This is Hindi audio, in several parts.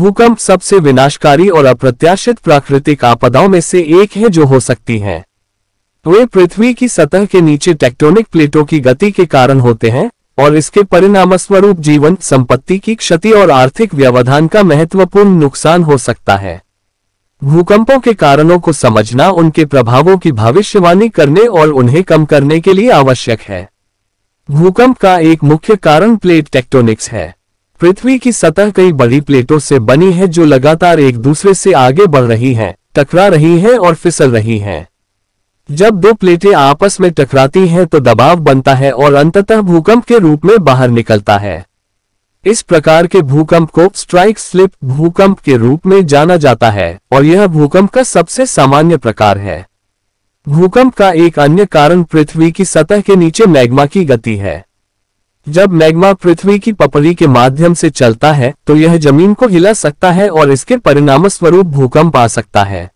भूकंप सबसे विनाशकारी और अप्रत्याशित प्राकृतिक आपदाओं में से एक है जो हो सकती है वे तो पृथ्वी की सतह के नीचे टेक्टोनिक प्लेटों की गति के कारण होते हैं और इसके परिणाम स्वरूप जीवन संपत्ति की क्षति और आर्थिक व्यवधान का महत्वपूर्ण नुकसान हो सकता है भूकंपों के कारणों को समझना उनके प्रभावों की भविष्यवाणी करने और उन्हें कम करने के लिए आवश्यक है भूकंप का एक मुख्य कारण प्लेट टेक्टोनिक्स है पृथ्वी की सतह कई बड़ी प्लेटों से बनी है जो लगातार एक दूसरे से आगे बढ़ रही हैं, टकरा रही हैं और फिसल रही हैं। जब दो प्लेटें आपस में टकराती हैं तो दबाव बनता है और अंततः भूकंप के रूप में बाहर निकलता है इस प्रकार के भूकंप को स्ट्राइक स्लिप भूकंप के रूप में जाना जाता है और यह भूकंप का सबसे सामान्य प्रकार है भूकंप का एक अन्य कारण पृथ्वी की सतह के नीचे मैग्मा की गति है जब मैग्मा पृथ्वी की पपड़ी के माध्यम से चलता है तो यह जमीन को हिला सकता है और इसके परिणाम स्वरूप भूकंप आ सकता है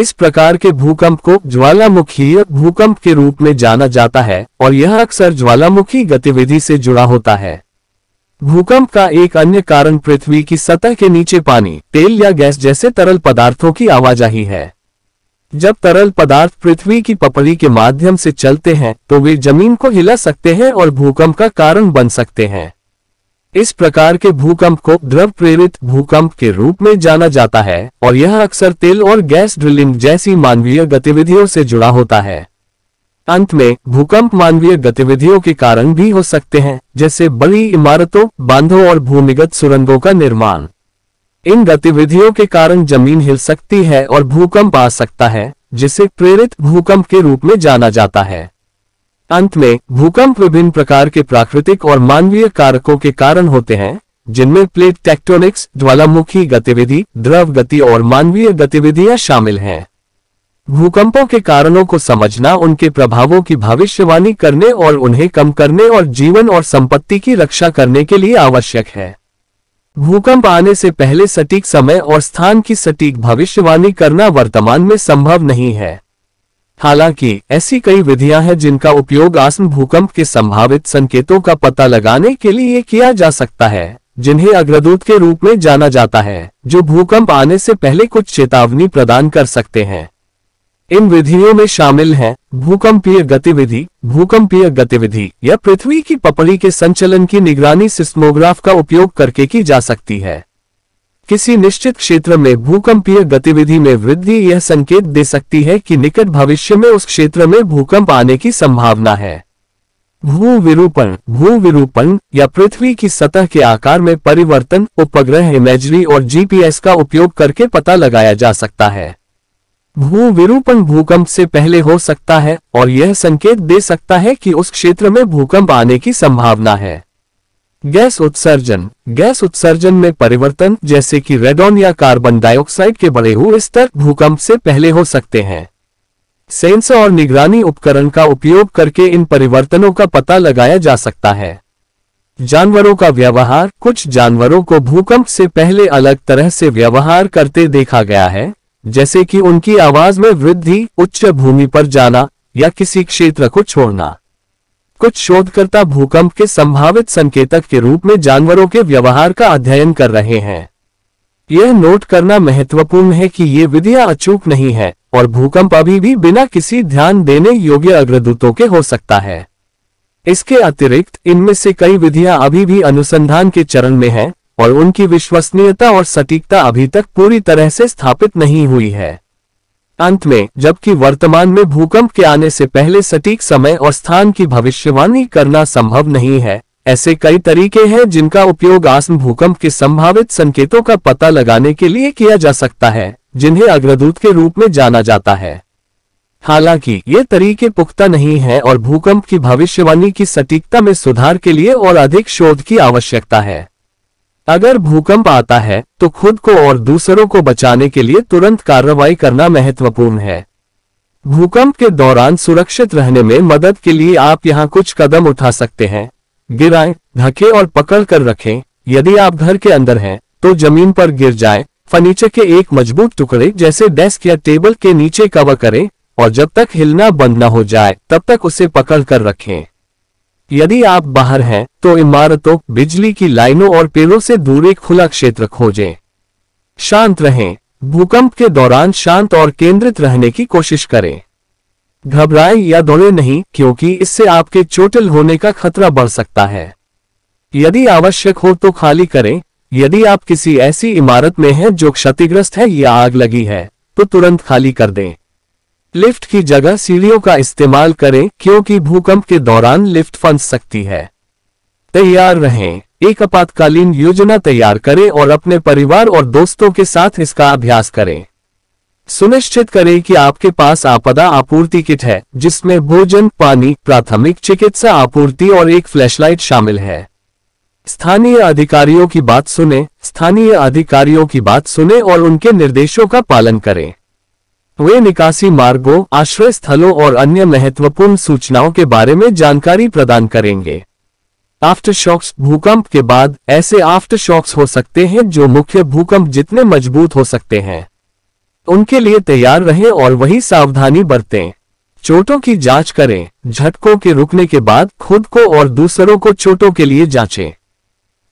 इस प्रकार के भूकंप को ज्वालामुखी भूकंप के रूप में जाना जाता है और यह अक्सर ज्वालामुखी गतिविधि से जुड़ा होता है भूकंप का एक अन्य कारण पृथ्वी की सतह के नीचे पानी तेल या गैस जैसे तरल पदार्थों की आवाजाही है जब तरल पदार्थ पृथ्वी की पपड़ी के माध्यम से चलते हैं तो वे जमीन को हिला सकते हैं और भूकंप का कारण बन सकते हैं इस प्रकार के भूकंप को द्रव प्रेरित भूकंप के रूप में जाना जाता है और यह अक्सर तेल और गैस ड्रिलिंग जैसी मानवीय गतिविधियों से जुड़ा होता है अंत में भूकंप मानवीय गतिविधियों के कारण भी हो सकते हैं जैसे बड़ी इमारतों बांधों और भूमिगत सुरंगों का निर्माण इन गतिविधियों के कारण जमीन हिल सकती है और भूकंप आ सकता है जिसे प्रेरित भूकंप के रूप में जाना जाता है अंत में भूकंप विभिन्न प्रकार के प्राकृतिक और मानवीय कारकों के कारण होते हैं जिनमें प्लेट टेक्टोनिक्स ज्वालामुखी गतिविधि द्रव गति और मानवीय गतिविधियां शामिल हैं भूकंपों के कारणों को समझना उनके प्रभावों की भविष्यवाणी करने और उन्हें कम करने और जीवन और संपत्ति की रक्षा करने के लिए आवश्यक है भूकंप आने से पहले सटीक समय और स्थान की सटीक भविष्यवाणी करना वर्तमान में संभव नहीं है हालांकि ऐसी कई विधियां हैं जिनका उपयोग आसन भूकंप के संभावित संकेतों का पता लगाने के लिए किया जा सकता है जिन्हें अग्रदूत के रूप में जाना जाता है जो भूकंप आने से पहले कुछ चेतावनी प्रदान कर सकते हैं इन विधियों में शामिल हैं भूकंपीय गतिविधि भूकंपीय गतिविधि या पृथ्वी की पपड़ी के संचलन की निगरानी सिस्मोग्राफ का उपयोग करके की जा सकती है किसी निश्चित क्षेत्र में भूकंपीय गतिविधि में वृद्धि यह संकेत दे सकती है कि निकट भविष्य में उस क्षेत्र में भूकंप आने की संभावना है भू विरूपण भू विरूपण या पृथ्वी की सतह के आकार में परिवर्तन उपग्रह इमेजरी और जीपीएस का उपयोग करके पता लगाया जा सकता है भू विरूपण भूकंप से पहले हो सकता है और यह संकेत दे सकता है कि उस क्षेत्र में भूकंप आने की संभावना है गैस उत्सर्जन गैस उत्सर्जन में परिवर्तन जैसे कि रेडॉन या कार्बन डाइऑक्साइड के बढ़े हुए स्तर भूकंप से पहले हो सकते हैं सेंसर और निगरानी उपकरण का उपयोग करके इन परिवर्तनों का पता लगाया जा सकता है जानवरों का व्यवहार कुछ जानवरों को भूकंप से पहले अलग तरह से व्यवहार करते देखा गया है जैसे कि उनकी आवाज में वृद्धि उच्च भूमि पर जाना या किसी क्षेत्र को छोड़ना कुछ शोधकर्ता भूकंप के संभावित संकेतक के रूप में जानवरों के व्यवहार का अध्ययन कर रहे हैं यह नोट करना महत्वपूर्ण है कि ये विधियां अचूक नहीं है और भूकंप अभी भी बिना किसी ध्यान देने योग्य अग्रदूतों के हो सकता है इसके अतिरिक्त इनमें से कई विधियां अभी भी अनुसंधान के चरण में हैं, और उनकी विश्वसनीयता और सटीकता अभी तक पूरी तरह से स्थापित नहीं हुई है अंत में जबकि वर्तमान में भूकंप के आने से पहले सटीक समय और स्थान की भविष्यवाणी करना संभव नहीं है ऐसे कई तरीके हैं जिनका उपयोग आसन भूकंप के संभावित संकेतों का पता लगाने के लिए किया जा सकता है जिन्हें अग्रदूत के रूप में जाना जाता है हालांकि ये तरीके पुख्ता नहीं है और भूकंप की भविष्यवाणी की सटीकता में सुधार के लिए और अधिक शोध की आवश्यकता है अगर भूकंप आता है तो खुद को और दूसरों को बचाने के लिए तुरंत कार्रवाई करना महत्वपूर्ण है भूकंप के दौरान सुरक्षित रहने में मदद के लिए आप यहाँ कुछ कदम उठा सकते हैं गिराएं, धके और पकड़ कर रखें यदि आप घर के अंदर हैं तो जमीन पर गिर जाए फर्नीचर के एक मजबूत टुकड़े जैसे डेस्क या टेबल के नीचे कवर करें और जब तक हिलना बंद न हो जाए तब तक उसे पकड़ कर रखें यदि आप बाहर हैं तो इमारतों बिजली की लाइनों और पेड़ों से दूर एक खुला क्षेत्र खोजें शांत रहें भूकंप के दौरान शांत और केंद्रित रहने की कोशिश करें घबराएं या दौड़े नहीं क्योंकि इससे आपके चोटिल होने का खतरा बढ़ सकता है यदि आवश्यक हो तो खाली करें यदि आप किसी ऐसी इमारत में हैं जो क्षतिग्रस्त है या आग लगी है तो तुरंत खाली कर दें लिफ्ट की जगह सीढ़ियों का इस्तेमाल करें क्योंकि भूकंप के दौरान लिफ्ट फंस सकती है तैयार रहें एक आपातकालीन योजना तैयार करें और अपने परिवार और दोस्तों के साथ इसका अभ्यास करें सुनिश्चित करें कि आपके पास आपदा आपूर्ति किट है जिसमें भोजन पानी प्राथमिक चिकित्सा आपूर्ति और एक फ्लैशलाइट शामिल है स्थानीय अधिकारियों की बात सुने स्थानीय अधिकारियों की बात सुने और उनके निर्देशों का पालन करें वे निकासी मार्गों आश्रय स्थलों और अन्य महत्वपूर्ण सूचनाओं के बारे में जानकारी प्रदान करेंगे आफ्टर शॉक्स भूकंप के बाद ऐसे आफ्टर शॉक्स हो सकते हैं जो मुख्य भूकंप जितने मजबूत हो सकते हैं उनके लिए तैयार रहें और वही सावधानी बरतें चोटों की जांच करें झटकों के रुकने के बाद खुद को और दूसरों को चोटों के लिए जांचें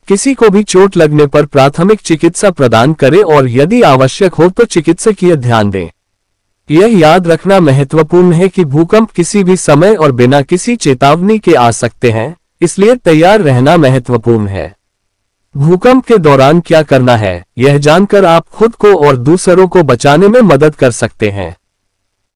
किसी को भी चोट लगने पर प्राथमिक चिकित्सा प्रदान करें और यदि आवश्यक हो तो चिकित्सकीय ध्यान दें यह याद रखना महत्वपूर्ण है कि भूकंप किसी भी समय और बिना किसी चेतावनी के आ सकते हैं इसलिए तैयार रहना महत्वपूर्ण है भूकंप के दौरान क्या करना है यह जानकर आप खुद को और दूसरों को बचाने में मदद कर सकते हैं